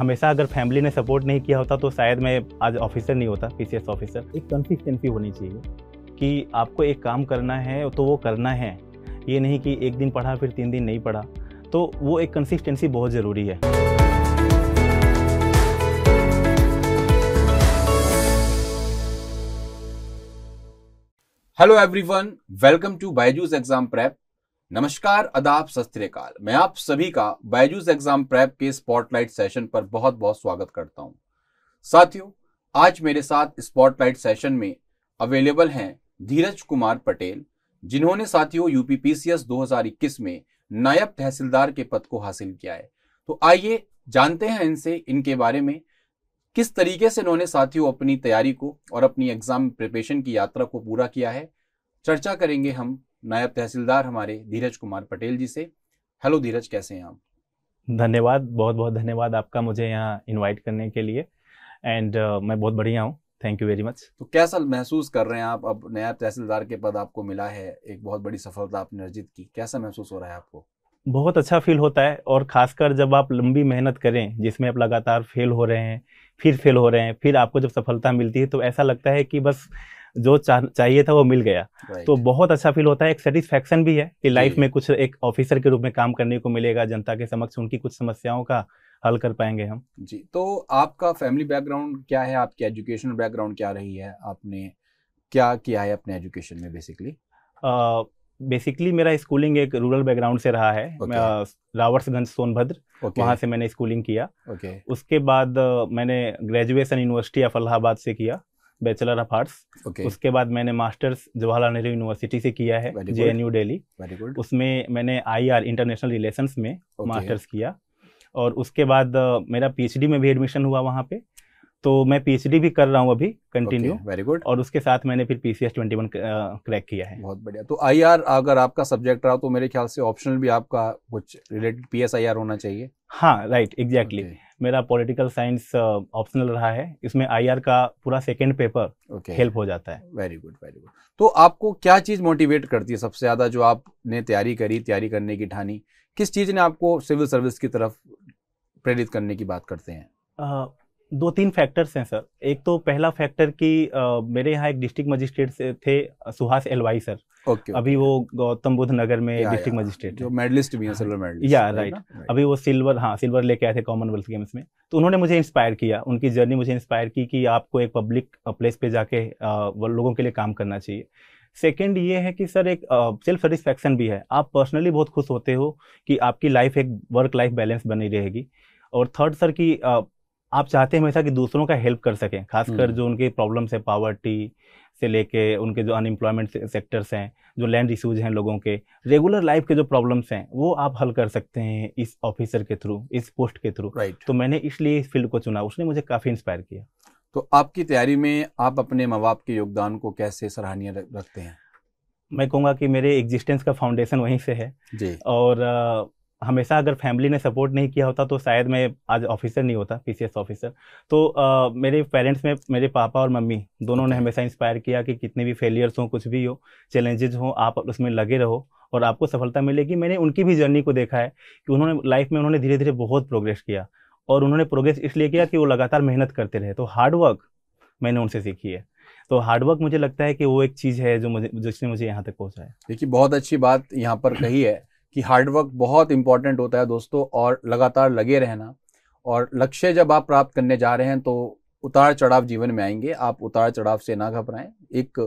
हमेशा अगर फैमिली ने सपोर्ट नहीं किया होता तो शायद मैं आज ऑफिसर नहीं होता पी ऑफिसर एक कंसिस्टेंसी होनी चाहिए कि आपको एक काम करना है तो वो करना है ये नहीं कि एक दिन पढ़ा फिर तीन दिन नहीं पढ़ा तो वो एक कंसिस्टेंसी बहुत ज़रूरी है hello everyone welcome to Byju's exam prep नमस्कार अदाब सत मैं आप सभी का बायजूस एग्जाम प्रैप के स्पॉटलाइट सेशन पर बहुत बहुत स्वागत करता हूं साथियों आज मेरे साथ स्पॉटलाइट सेशन में अवेलेबल हैं धीरज कुमार पटेल जिन्होंने साथियों यूपीपीसीएस 2021 में नायब तहसीलदार के पद को हासिल किया है तो आइए जानते हैं इनसे इनके बारे में किस तरीके से इन्होंने साथियों अपनी तैयारी को और अपनी एग्जाम प्रिपरेशन की यात्रा को पूरा किया है चर्चा करेंगे हम नायब तहसीलदार हमारे धीरज कुमार पटेल जी से हेलो धीरज कैसे हैं आप धन्यवाद बहुत बहुत धन्यवाद आपका मुझे यहाँ इनवाइट करने के लिए एंड uh, मैं बहुत बढ़िया हूँ थैंक यू वेरी मच तो कैसा महसूस कर रहे हैं आप अब नायब तहसीलदार के पद आपको मिला है एक बहुत बड़ी सफलता आपने अर्जित की कैसा महसूस हो रहा है आपको बहुत अच्छा फील होता है और खासकर जब आप लंबी मेहनत करें जिसमें आप लगातार फेल हो रहे हैं फिर फेल हो रहे हैं फिर आपको जब सफलता मिलती है तो ऐसा लगता है कि बस जो चा, चाहिए था वो मिल गया right. तो बहुत अच्छा फील होता है एक सेटिस्फेक्शन भी है कि लाइफ में कुछ एक ऑफिसर के रूप में काम करने को मिलेगा जनता के समक्ष उनकी कुछ समस्याओं का हल कर पाएंगे हम जी तो आपका फैमिली बैकग्राउंड क्या है आपकी एजुकेशन बैकग्राउंड क्या रही है आपने क्या किया है अपने एजुकेशन में बेसिकली बेसिकली मेरा स्कूलिंग एक रूरल बैकग्राउंड से रहा है okay. रावर्सगंज सोनभद्र okay. वहाँ से मैंने स्कूलिंग किया okay. उसके बाद मैंने ग्रेजुएशन यूनिवर्सिटी ऑफ अलाहाबाद से किया बैचलर ऑफ आर्ट्स okay. उसके बाद मैंने मास्टर्स जवाहरलाल नेहरू यूनिवर्सिटी से किया है जे एन यू डेली उसमें मैंने आई आर इंटरनेशनल रिलेशन में okay. मास्टर्स किया और उसके बाद मेरा डी में भी एडमिशन हुआ वहाँ पे तो मैं पीएचडी भी कर रहा हूँ अभी कंटिन्यू वेरी गुड और उसके साथ मैंने फिर पीसीएस ट्वेंटी वन क्रैक किया है बहुत बढ़िया तो आईआर अगर आपका सब्जेक्ट रहा तो मेरे ख्याल से ऑप्शनल भी आपका कुछ रिलेटेड आर होना चाहिए हाँ राइट एग्जैक्टली exactly. okay. मेरा पॉलिटिकल साइंस ऑप्शनल रहा है इसमें आईआर का पूरा सेकेंड पेपर okay. हेल्प हो जाता है वेरी गुड वेरी गुड तो आपको क्या चीज़ मोटिवेट करती है सबसे ज़्यादा जो आपने तैयारी करी तैयारी करने की ठानी किस चीज़ ने आपको सिविल सर्विस की तरफ प्रेरित करने की बात करते हैं आ, uh, दो तीन फैक्टर्स हैं सर एक तो पहला फैक्टर कि uh, मेरे यहाँ एक डिस्ट्रिक्ट मजिस्ट्रेट थे सुहास एलवाई सर ओके अभी वो गौतम बुद्ध नगर में डिस्ट्रिक्ट मजिस्ट्रेट जो मेडलिस्ट भी हैं सिल्वर मेडलिस्ट या राइट अभी वो सिल्वर हाँ सिल्वर लेके आए थे कॉमनवेल्थ गेम्स में तो उन्होंने मुझे इंस्पायर किया उनकी जर्नी मुझे इंस्पायर की कि आपको एक पब्लिक प्लेस पे जाके लोगों के लिए काम करना चाहिए सेकेंड ये है कि सर एक सेल्फ सेटिस्फैक्शन भी है आप पर्सनली बहुत खुश होते हो कि आपकी लाइफ एक वर्क लाइफ बैलेंस बनी रहेगी और थर्ड सर कि आप चाहते हैं हमेशा कि दूसरों का हेल्प कर सकें खासकर हम्म। जो उनके प्रॉब्लम्स है पावर्टी से लेके उनके जो अनएम्प्लॉयमेंट सेक्टर्स हैं जो लैंड इशूज हैं लोगों के रेगुलर लाइफ के जो प्रॉब्लम्स हैं वो आप हल कर सकते हैं इस ऑफिसर के थ्रू इस पोस्ट के थ्रू राइट right. तो मैंने इसलिए इस फील्ड को चुना उसने मुझे काफ़ी इंस्पायर किया तो आपकी तैयारी में आप अपने माँ बाप के योगदान को कैसे सराहनीय रखते हैं मैं कहूँगा कि मेरे एग्जिस्टेंस का फाउंडेशन वहीं से है जी और हमेशा अगर फैमिली ने सपोर्ट नहीं किया होता तो शायद मैं आज ऑफिसर नहीं होता पीसीएस ऑफिसर तो आ, मेरे पेरेंट्स में मेरे पापा और मम्मी दोनों ने हमेशा इंस्पायर किया कि कितने भी फेलियर्स हों कुछ भी हो चैलेंजेस हों आप उसमें लगे रहो और आपको सफलता मिलेगी मैंने उनकी भी जर्नी को देखा है कि उन्होंने लाइफ में उन्होंने धीरे धीरे बहुत प्रोग्रेस किया और उन्होंने प्रोग्रेस इसलिए किया कि वो लगातार मेहनत करते रहे तो हार्डवर्क मैंने उनसे सीखी है तो हार्डवर्क मुझे लगता है कि वो एक चीज़ है जो मुझे जिसने मुझे यहाँ तक पहुँचा है देखिए बहुत अच्छी बात यहाँ पर कही है कि हार्डवर्क बहुत इंपॉर्टेंट होता है दोस्तों और लगातार लगे रहना और लक्ष्य जब आप प्राप्त करने जा रहे हैं तो उतार चढ़ाव जीवन में आएंगे आप उतार चढ़ाव से ना घबराएं एक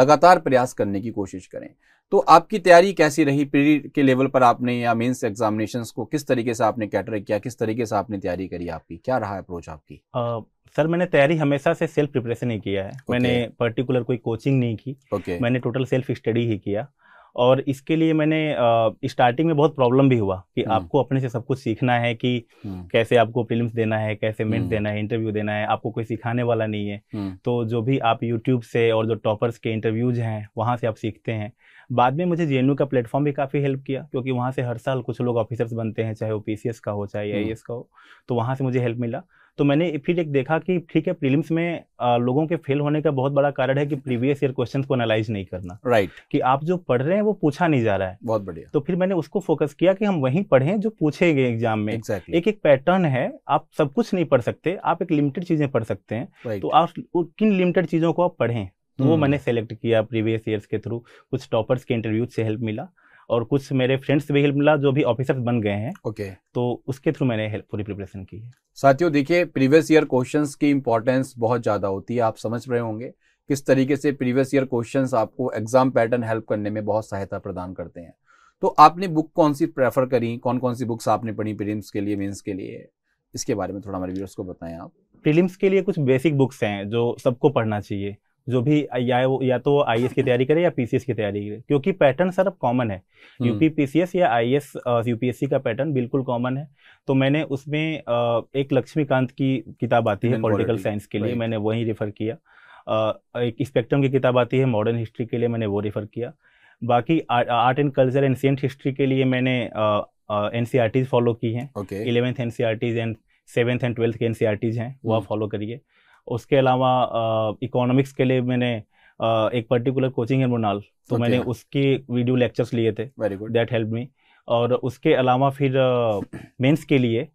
लगातार प्रयास करने की कोशिश करें तो आपकी तैयारी कैसी रही प्री के लेवल पर आपने या मेंस एग्जामिनेशन को किस तरीके से आपने कैटर किया किस तरीके से आपने तैयारी करी आपकी क्या रहा अप्रोच आपकी आ, सर मैंने तैयारी हमेशा से सेल्फ प्रिपरेशन ही किया है okay. मैंने पर्टिकुलर कोई कोचिंग नहीं की okay. मैंने टोटल सेल्फ स्टडी ही किया और इसके लिए मैंने स्टार्टिंग में बहुत प्रॉब्लम भी हुआ कि हम्म। आपको अपने से सब कुछ सीखना है कि हम्म। कैसे आपको फिल्म देना है कैसे मिनट हम्म। देना है इंटरव्यू देना है आपको कोई सिखाने वाला नहीं है तो जो भी आप यूट्यूब से और जो टॉपर्स के इंटरव्यूज हैं वहाँ से आप सीखते हैं बाद में मुझे जे का प्लेटफॉर्म भी काफ़ी हेल्प किया क्योंकि वहाँ से हर साल कुछ लोग ऑफिसर्स बनते हैं चाहे वो पी का हो चाहे आई का हो तो वहाँ से मुझे हेल्प मिला तो मैंने फिर एक देखा कि ठीक है प्रीलिम्स में आ, लोगों के फेल होने का बहुत बड़ा कारण है कि प्रीवियस ईयर क्वेश्चंस को एनालाइज नहीं करना राइट right. कि आप जो पढ़ रहे हैं वो पूछा नहीं जा रहा है बहुत बढ़िया तो फिर मैंने उसको फोकस किया कि हम वहीं पढ़ें जो पूछे गए एग्जाम में exactly. एक एक पैटर्न है आप सब कुछ नहीं पढ़ सकते आप एक लिमिटेड चीजें पढ़ सकते हैं right. तो आप किन लिमिटेड चीजों को आप पढ़ें तो वो hmm. मैंने सेलेक्ट किया प्रीवियस ईयर्स के थ्रू कुछ टॉपर्स के इंटरव्यू से हेल्प मिला और कुछ मेरे फ्रेंड्स भी हेल्प मिला जो भी ऑफिसर बन गए हैं ओके okay. तो उसके थ्रू मैंने पूरी प्रिपरेशन की है साथियों देखिए प्रीवियस ईयर क्वेश्चन की इंपॉर्टेंस बहुत ज़्यादा होती है आप समझ रहे होंगे किस तरीके से प्रीवियस ईयर क्वेश्चन आपको एग्जाम पैटर्न हेल्प करने में बहुत सहायता प्रदान करते हैं तो आपने बुक कौन सी प्रेफर करी कौन कौन सी बुक्स आपने पढ़ी प्रीलिम्स के लिए मेंस के लिए इसके बारे में थोड़ा हमारे व्यूअर्स को बताएं आप प्रीलिम्स के लिए कुछ बेसिक बुक्स हैं जो सबको पढ़ना चाहिए जो भी या वो या तो आई की तैयारी करे या पीसीएस की तैयारी करे क्योंकि पैटर्न सर अब कॉमन है यूपी हम्म। पीसीएस या आई यूपीएससी का पैटर्न बिल्कुल कॉमन है तो मैंने उसमें एक लक्ष्मीकांत की किताब आती है पॉलिटिकल साइंस के लिए मैंने वही रेफर किया एक स्पेक्ट्रम की किताब आती है मॉडर्न हिस्ट्री के लिए मैंने वो रेफर किया बाकी art and culture ancient history के लिए मैंने एन फॉलो e की हैं eleventh N and seventh and twelfth के एन हैं वो आप फॉलो हम्म। करिए उसके अलावा इकोनॉमिक्स के लिए मैंने एक पर्टिकुलर कोचिंग है मोनाल तो मैंने उसके वीडियो लेक्चर्स लिए थे very good that help me और उसके अलावा फिर मेंस के लिए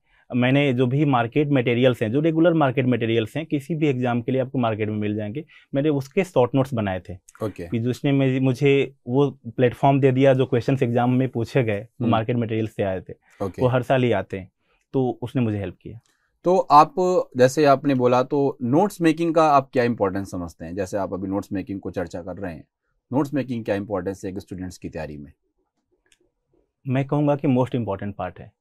मैंने जो भी मार्केट मटेरियल्स हैं जो रेगुलर मार्केट मटेरियल्स हैं किसी भी एग्जाम के लिए आपको मार्केट में मिल जाएंगे मैंने उसके शॉर्ट नोट्स बनाए थे okay. जिसने मुझे वो प्लेटफॉर्म दे दिया जो क्वेश्चंस एग्जाम में पूछे गए मार्केट हम्म। मटेरियल से आए थे okay. वो हर साल ही आते हैं तो उसने मुझे हेल्प किया तो आप जैसे आपने बोला तो नोट्स मेकिंग का आप क्या इंपॉर्टेंस समझते हैं जैसे आप अभी नोट्स मेकिंग को चर्चा कर रहे हैं नोट्स मेकिंग क्या इंपॉर्टेंस है स्टूडेंट्स की तैयारी में मैं कहूँगा कि मोस्ट इम्पॉर्टेंट पार्ट है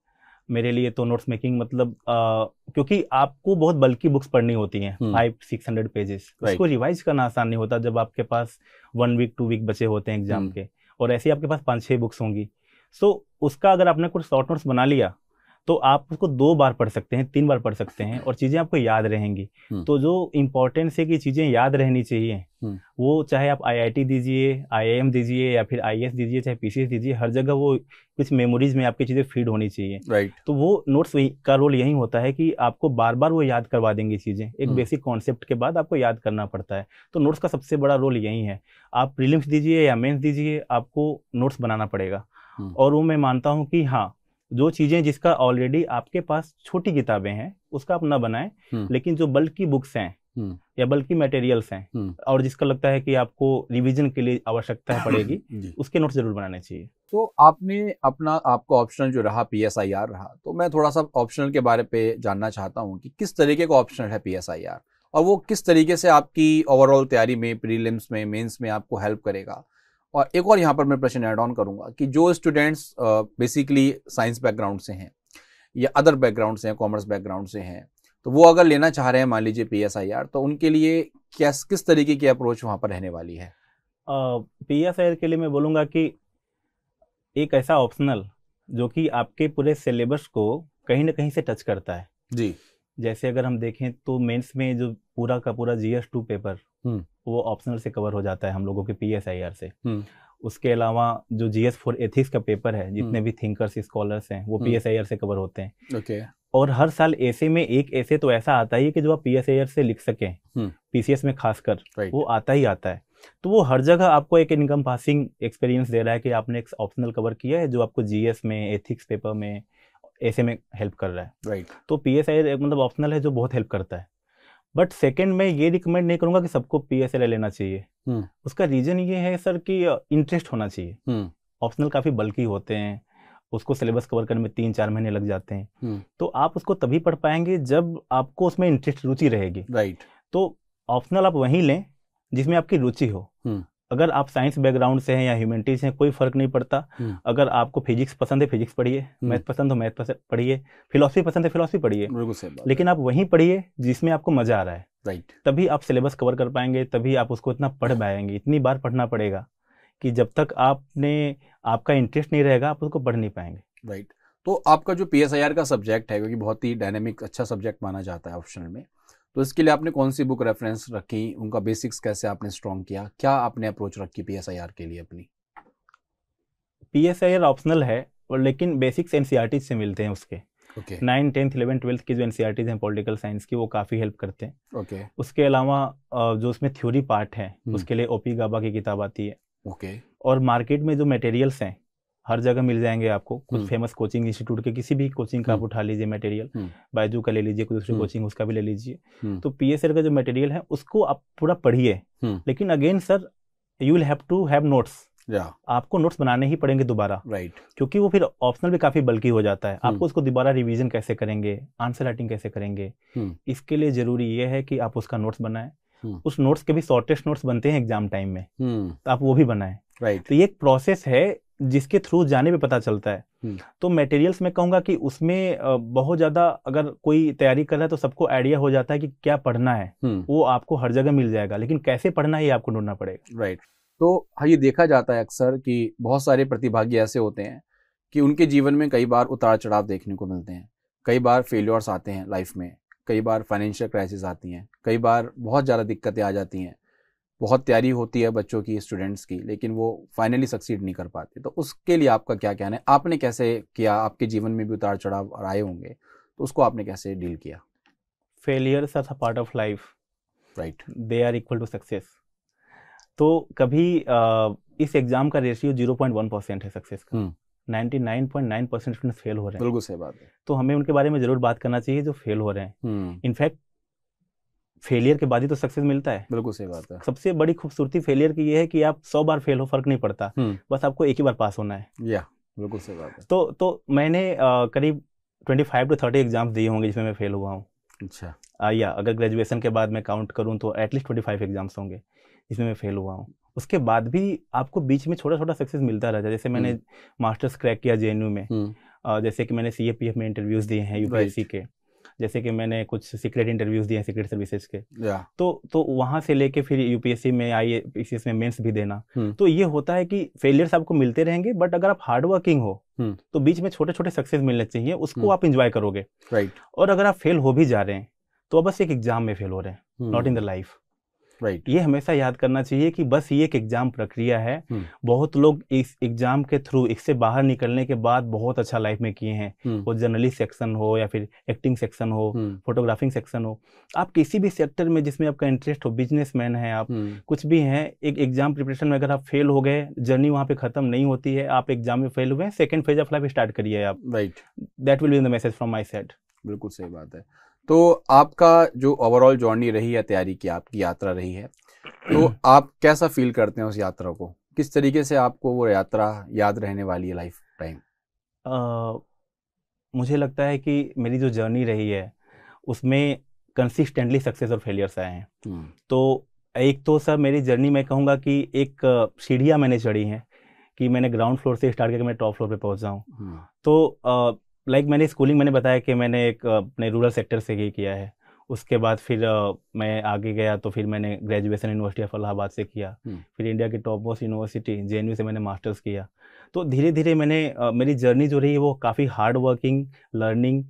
मेरे लिए तो नोट्स मेकिंग मतलब आ, क्योंकि आपको बहुत बल्कि बुक्स पढ़नी होती हैं फाइव सिक्स हंड्रेड पेजेस उसको रिवाइज करना आसान नहीं होता जब आपके पास वन वीक टू वीक बचे होते हैं एग्जाम हम्म। के और ऐसे आपके पास पाँच छः बुक्स होंगी सो so, उसका अगर आपने कुछ शॉर्ट नोट्स बना लिया तो आप उसको दो बार पढ़ सकते हैं तीन बार पढ़ सकते हैं और चीज़ें आपको याद रहेंगी हम्म। तो जो इम्पोर्टेंस है कि चीज़ें याद रहनी चाहिए हम्म। वो चाहे आप आईआईटी दीजिए आईआईएम दीजिए या फिर आईएएस e दीजिए चाहे पीसीएस दीजिए हर जगह वो कुछ मेमोरीज में आपकी चीज़ें फीड होनी चाहिए राइट तो वो नोट्स का रोल यही होता है कि आपको बार बार वो याद करवा देंगी चीज़ें एक बेसिक हम्म। कॉन्सेप्ट के बाद आपको याद करना पड़ता है तो नोट्स का सबसे बड़ा रोल यही है आप रिलिम्स दीजिए या मेन्स दीजिए आपको नोट्स बनाना पड़ेगा और वो मैं मानता हूँ कि हाँ जो चीजें जिसका ऑलरेडी आपके पास छोटी किताबें हैं उसका आप ना बनाएं हम्म। लेकिन जो बल्क की बुक्स हैं हम्म। या बल्कि मटेरियल्स हैं हम्म। और जिसका लगता है कि आपको रिवीजन के लिए आवश्यकता पड़ेगी उसके नोट्स जरूर बनाने चाहिए तो आपने अपना आपका ऑप्शनल जो रहा पी एस आई आर रहा तो मैं थोड़ा सा ऑप्शनल के बारे पे जानना चाहता हूँ कि किस तरीके का ऑप्शनल है पी एस आई आर और वो किस तरीके से आपकी ओवरऑल तैयारी में प्रीलिम्स में मेंस में आपको हेल्प करेगा और एक और यहाँ पर मैं प्रश्न ऐड ऑन करूँगा कि जो स्टूडेंट्स बेसिकली साइंस बैकग्राउंड से हैं या अदर बैकग्राउंड से हैं कॉमर्स बैकग्राउंड से हैं तो वो अगर लेना चाह रहे हैं मान लीजिए पी एस आई आर तो उनके लिए क्या किस तरीके की अप्रोच वहाँ पर रहने वाली है पी एस आई आर के लिए मैं बोलूँगा कि एक ऐसा ऑप्शनल जो कि आपके पूरे सिलेबस को कहीं ना कहीं से टच करता है जी जैसे अगर हम देखें तो मेंस में जो पूरा का पूरा जीएस टू पेपर हम्म। वो ऑप्शनल से कवर हो जाता है हम लोगों के पी एस आई आर से हम्म। उसके अलावा जो जी एस फोर एथिक्स का पेपर है जितने हम्म। भी थिंकर्स स्कॉलर्स हैं वो पी से कवर होते हैं ओके और हर साल ऐसे में एक ऐसे तो ऐसा आता ही है कि जो आप पी एस आई आर से लिख सकें पीसीएस में खासकर वो आता ही आता है तो वो हर जगह आपको एक इनकम पासिंग एक्सपीरियंस दे रहा है कि आपने एक ऑप्शनल कवर किया है जो आपको जीएस में एथिक्स पेपर में ऐसे में हेल्प कर रहा है राइट right. तो पी एस आई मतलब ऑप्शनल है जो बहुत हेल्प करता है बट सेकेंड मैं ये रिकमेंड नहीं करूंगा कि सबको पी एस लेना चाहिए हम्म। उसका रीजन ये है सर कि इंटरेस्ट होना चाहिए ऑप्शनल हम्म। काफी बल्कि होते हैं उसको सिलेबस कवर करने में तीन चार महीने लग जाते हैं हम्म। तो आप उसको तभी पढ़ पाएंगे जब आपको उसमें इंटरेस्ट रुचि रहेगी राइट तो ऑप्शनल आप वहीं लें जिसमें आपकी रुचि हो अगर आप साइंस बैकग्राउंड से हैं या ह्यूमैनिटीज हैं कोई फर्क नहीं पड़ता हम्म। अगर आपको फिजिक्स पसंद है फिजिक्स पढ़िए मैथ हम्म। पसंद हो मैथ पढ़िए फिलोसफी पसंद है फिलोसफी पढ़िए लेकिन आप वहीं पढ़िए जिसमें आपको मजा आ रहा है राइट तभी आप सिलेबस कवर कर पाएंगे तभी आप उसको इतना पढ़ पाएंगे इतनी बार पढ़ना पड़ेगा कि जब तक आपने आपका इंटरेस्ट नहीं रहेगा आप उसको पढ़ नहीं पाएंगे राइट तो आपका जो पी का सब्जेक्ट है क्योंकि बहुत ही डायनेमिक अच्छा सब्जेक्ट माना जाता है ऑप्शनल में तो इसके लिए आपने कौन सी बुक रेफरेंस रखी उनका बेसिक्स कैसे आपने स्ट्रॉन्ग किया क्या आपने अप्रोच रखी पी के लिए अपनी पी ऑप्शनल है और लेकिन बेसिक्स एन e से मिलते हैं उसके नाइन टेंथ इलेवन ट्वेल्थ की जो एन e हैं पॉलिटिकल साइंस की वो काफ़ी हेल्प करते हैं ओके okay. उसके अलावा जो उसमें थ्योरी पार्ट है हम्म। उसके लिए ओपी गाबा की किताब आती है ओके okay. और मार्केट में जो मटेरियल्स हैं हर जगह मिल जाएंगे आपको कुछ फेमस कोचिंग इंस्टीट्यूट के किसी भी कोचिंग का आप हम्म। उठा लीजिए मटेरियल हम्म। बायजू का ले लीजिए कोई दूसरी कोचिंग उसका भी ले लीजिए हम्म। तो एल का जो मटेरियल है उसको आप पूरा पढ़िए लेकिन again sir you will have to have notes Yeah. आपको नोट्स बनाने ही पड़ेंगे दोबारा राइट right. क्योंकि वो फिर ऑप्शनल भी काफी बल्कि हो जाता है आपको उसको दोबारा रिवीजन कैसे करेंगे आंसर राइटिंग कैसे करेंगे इसके लिए जरूरी ये है कि आप उसका नोट्स बनाएं उस नोट्स के भी शॉर्टेस्ट नोट्स बनते हैं एग्जाम टाइम में तो आप वो भी बनाए राइट right. तो ये एक प्रोसेस है जिसके थ्रू जाने पे पता चलता है हम्म। तो मटेरियल्स मैं कहूँगा कि उसमें बहुत ज़्यादा अगर कोई तैयारी कर रहा है तो सबको आइडिया हो जाता है कि क्या पढ़ना है हम्म। वो आपको हर जगह मिल जाएगा लेकिन कैसे पढ़ना है ये आपको ढूंढना पड़ेगा राइट तो हाँ ये देखा जाता है अक्सर कि बहुत सारे प्रतिभागी ऐसे होते हैं कि उनके जीवन में कई बार उतार चढ़ाव देखने को मिलते हैं कई बार फेल्योर्स आते हैं लाइफ में कई बार फाइनेंशियल क्राइसिस आती हैं कई बार बहुत ज़्यादा दिक्कतें आ जाती हैं बहुत तैयारी होती है बच्चों की स्टूडेंट्स की लेकिन वो फाइनली सक्सीड नहीं कर पाते तो उसके लिए आपका क्या कहना है आपने कैसे किया आपके जीवन में भी उतार चढ़ाव आए होंगे तो उसको आपने कैसे डील किया failures a part of life right they are equal to success तो कभी इस एग्जाम का ratio zero point one percent है सक्सेस का ninety nine point nine percent fail हो रहे हैं बिल्कुल सही बात है तो हमें उनके बारे में जरूर बात करना चाहिए जो फेल हो रहे हैं इनफैक्ट हम्म। फेलियर के बाद ही तो सक्सेस मिलता है बिल्कुल सही बात है सबसे बड़ी खूबसूरती फेलियर की ये है कि आप सौ बार फेल हो फर्क नहीं पड़ता हम्म। बस आपको एक ही बार पास होना है या बिल्कुल सही बात है तो तो मैंने करीब twenty five to thirty exams दिए होंगे जिसमें मैं फेल हुआ हूँ अच्छा या अगर ग्रेजुएशन के बाद मैं काउंट करूँ तो एटलीस्ट ट्वेंटी फाइव एग्जाम्स होंगे जिसमें मैं फेल हुआ हूँ उसके बाद भी आपको बीच में छोटा छोटा सक्सेस मिलता रहता है जैसे मैंने मास्टर्स हम्म। क्रैक किया जे में हम्म। जैसे कि मैंने सी में इंटरव्यूज दिए हैं यूपीएससी के जैसे कि मैंने कुछ सीक्रेट इंटरव्यूज दिए सीक्रेट सर्विसेज के तो तो वहां से लेके फिर यूपीएससी में आई पीसीएस में मेंस भी देना हम्म। तो ये होता है कि फेलियर्स आपको मिलते रहेंगे बट अगर आप हार्डवर्किंग हो हम्म। तो बीच में छोटे छोटे सक्सेस मिलने चाहिए उसको हम्म। आप इंजॉय करोगे राइट और अगर आप फेल हो भी जा रहे हैं तो बस एक एग्जाम में फेल हो रहे हैं not in the life right ये हमेशा याद करना चाहिए कि बस ये एक एग्जाम प्रक्रिया है हम्म। बहुत लोग इस एग्जाम के थ्रू इससे बाहर निकलने के बाद बहुत अच्छा लाइफ में किए हैं हम्म। वो जर्नलिस्ट सेक्शन हो या फिर एक्टिंग सेक्शन हो हम्म। फोटोग्राफिंग सेक्शन हो आप किसी भी सेक्टर में जिसमें आपका इंटरेस्ट हो बिजनेस मैन है आप कुछ भी हैं एक एग्जाम प्रिपरेशन में अगर आप फेल हो गए जर्नी वहाँ पे खत्म नहीं होती है आप एग्जाम में फेल हुए second phase of life start करिए आप right that will be the message from my set बिल्कुल सही बात है तो आपका जो ओवरऑल जर्नी रही है तैयारी की आपकी यात्रा रही है तो आप कैसा फील करते हैं उस यात्रा को किस तरीके से आपको वो यात्रा याद रहने वाली है लाइफ टाइम मुझे लगता है कि मेरी जो जर्नी रही है उसमें कंसिस्टेंटली सक्सेस और फेलियर्स आए हैं हम्म। तो एक तो सर मेरी जर्नी मैं कहूँगा कि एक सीढ़ियाँ मैंने चढ़ी हैं कि मैंने ग्राउंड फ्लोर से स्टार्ट करके मैं टॉप फ्लोर पे पहुँच जाऊँ हम्म। तो लाइक मैंने स्कूलिंग मैंने बताया कि मैंने एक अपने रूरल सेक्टर से ही किया है उसके बाद फिर मैं आगे गया तो फिर मैंने ग्रेजुएशन यूनिवर्सिटी ऑफ इलाहाबाद से किया हम्म। फिर इंडिया की टॉप मोस्ट यूनिवर्सिटी जे से मैंने मास्टर्स किया तो धीरे धीरे मैंने मेरी जर्नी जो रही है वो काफ़ी हार्ड वर्किंग लर्निंग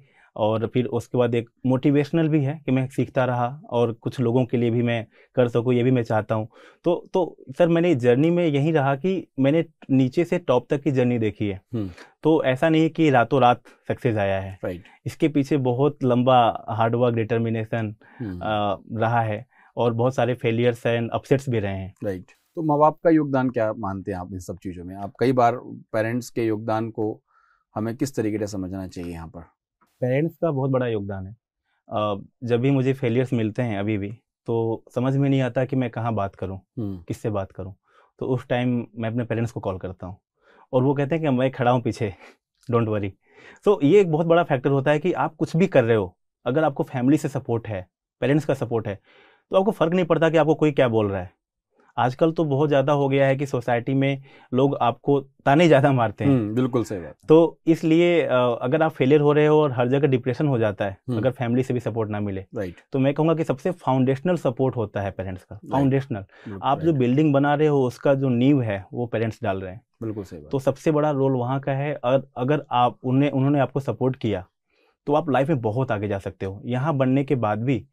और फिर उसके बाद एक मोटिवेशनल भी है कि मैं सीखता रहा और कुछ लोगों के लिए भी मैं कर सकूँ ये भी मैं चाहता हूँ तो तो सर मैंने जर्नी में यही रहा कि मैंने नीचे से टॉप तक की जर्नी देखी है हम्म। तो ऐसा नहीं कि रातों रात सक्सेस आया है राइट इसके पीछे बहुत लंबा हार्डवर्क डिटर्मिनेशन रहा है और बहुत सारे फेलियर्स एंड अपसेट्स भी रहे हैं राइट तो माँ बाप का योगदान क्या मानते हैं आप इन सब चीज़ों में आप कई बार पेरेंट्स के योगदान को हमें किस तरीके से समझना चाहिए यहाँ पर पेरेंट्स का बहुत बड़ा योगदान है जब भी मुझे फेलियर्स मिलते हैं अभी भी तो समझ में नहीं आता कि मैं कहाँ बात करूँ किससे बात करूँ तो उस टाइम मैं अपने पेरेंट्स को कॉल करता हूँ और वो कहते हैं कि मैं खड़ा हूँ पीछे डोंट वरी सो ये एक बहुत बड़ा फैक्टर होता है कि आप कुछ भी कर रहे हो अगर आपको फैमिली से सपोर्ट है पेरेंट्स का सपोर्ट है तो आपको फ़र्क नहीं पड़ता कि आपको कोई क्या बोल रहा है आजकल तो बहुत ज़्यादा हो गया है कि सोसाइटी में लोग आपको ताने ज़्यादा मारते हैं हम्म, बिल्कुल सही बात तो इसलिए अगर आप फेलियर हो रहे हो और हर जगह डिप्रेशन हो जाता है हम्म। अगर फैमिली से भी सपोर्ट ना मिले राइट तो मैं कहूँगा कि सबसे फाउंडेशनल सपोर्ट होता है पेरेंट्स का फाउंडेशनल आप जो बिल्डिंग बना रहे हो उसका जो नींव है वो पेरेंट्स डाल रहे हैं बिल्कुल सही तो सबसे बड़ा रोल वहाँ का है और अगर आप उन्हें उन्होंने आपको सपोर्ट किया तो आप लाइफ में बहुत आगे जा सकते हो यहाँ बनने के बाद भी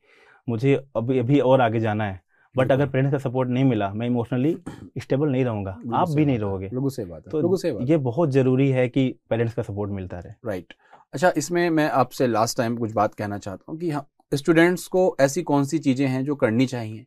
मुझे अभी अभी और आगे जाना है बट अगर पेरेंट्स का सपोर्ट नहीं मिला मैं इमोशनली स्टेबल नहीं रहूंगा आप भी नहीं रहोगे लोगों से बात है तो लोगों से बात ये बहुत जरूरी है कि पेरेंट्स का सपोर्ट मिलता रहे राइट अच्छा इसमें मैं आपसे लास्ट टाइम कुछ बात कहना चाहता हूँ कि स्टूडेंट्स हाँ, को ऐसी कौन सी चीज़ें हैं जो करनी चाहिए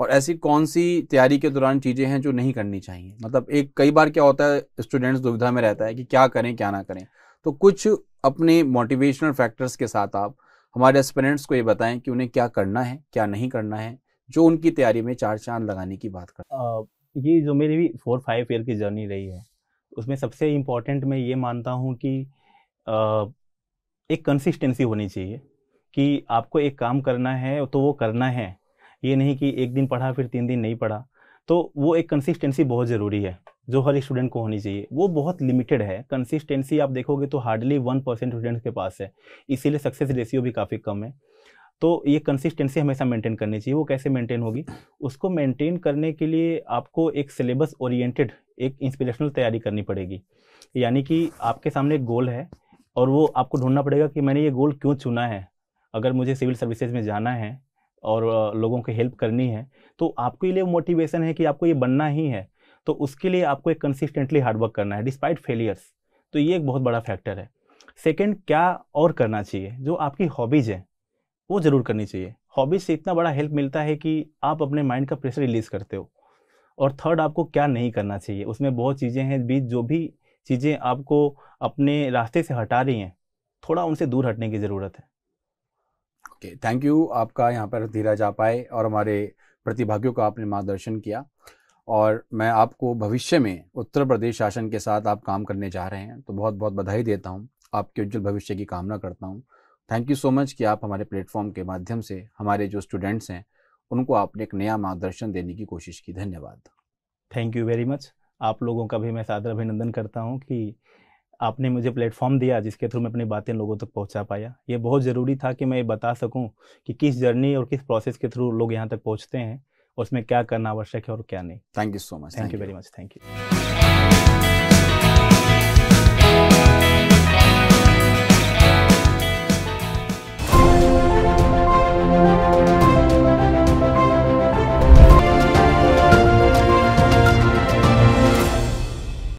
और ऐसी कौन सी तैयारी के दौरान चीज़ें हैं जो नहीं करनी चाहिए मतलब एक कई बार क्या होता है स्टूडेंट्स दुविधा में रहता है कि क्या करें क्या ना करें तो कुछ अपने मोटिवेशनल फैक्टर्स के साथ आप हमारे स्टूडेंट्स को ये बताएं कि उन्हें क्या करना है क्या नहीं करना है जो उनकी तैयारी में चार चांद लगाने की बात कर ये जो मेरी भी फोर फाइव ईयर की जर्नी रही है उसमें सबसे इम्पोर्टेंट मैं ये मानता हूँ कि आ, एक कंसिस्टेंसी होनी चाहिए कि आपको एक काम करना है तो वो करना है ये नहीं कि एक दिन पढ़ा फिर तीन दिन नहीं पढ़ा तो वो एक कंसिस्टेंसी बहुत ज़रूरी है जो हर स्टूडेंट को होनी चाहिए वो बहुत लिमिटेड है कंसिस्टेंसी आप देखोगे तो हार्डली वन परसेंट स्टूडेंट्स के पास है इसीलिए सक्सेस रेशियो भी काफ़ी कम है तो ये कंसिस्टेंसी हमेशा मेंटेन करनी चाहिए वो कैसे मेंटेन होगी उसको मेंटेन करने के लिए आपको एक सिलेबस ओरिएंटेड एक इंस्पिरेशनल तैयारी करनी पड़ेगी यानी कि आपके सामने एक गोल है और वो आपको ढूंढना पड़ेगा कि मैंने ये गोल क्यों चुना है अगर मुझे सिविल सर्विसेज में जाना है और लोगों की हेल्प करनी है तो आपके लिए मोटिवेशन है कि आपको ये बनना ही है तो उसके लिए आपको एक कंसिस्टेंटली हार्डवर्क करना है डिस्पाइट फेलियर्स तो ये एक बहुत बड़ा फैक्टर है सेकेंड क्या और करना चाहिए जो आपकी हॉबीज़ हैं वो ज़रूर करनी चाहिए हॉबीज से इतना बड़ा हेल्प मिलता है कि आप अपने माइंड का प्रेशर रिलीज़ करते हो और थर्ड आपको क्या नहीं करना चाहिए उसमें बहुत चीज़ें हैं बीच जो भी चीज़ें आपको अपने रास्ते से हटा रही हैं थोड़ा उनसे दूर हटने की ज़रूरत है ओके थैंक यू आपका यहाँ पर धीरा आप आए और हमारे प्रतिभागियों का आपने मार्गदर्शन किया और मैं आपको भविष्य में उत्तर प्रदेश शासन के साथ आप काम करने जा रहे हैं तो बहुत बहुत बधाई देता हूँ आपके उज्जवल भविष्य की कामना करता हूँ थैंक यू सो मच कि आप हमारे प्लेटफॉर्म के माध्यम से हमारे जो स्टूडेंट्स हैं उनको आपने एक नया मार्गदर्शन देने की कोशिश की धन्यवाद थैंक यू वेरी मच आप लोगों का भी मैं सादर अभिनंदन करता हूँ कि आपने मुझे प्लेटफॉर्म दिया जिसके थ्रू मैं अपनी बातें लोगों तक पहुंचा पाया ये बहुत ज़रूरी था कि मैं ये बता सकूं कि किस जर्नी और किस प्रोसेस के थ्रू लोग यहाँ तक पहुँचते हैं और उसमें क्या करना आवश्यक है और क्या नहीं thank you so much thank you very much thank you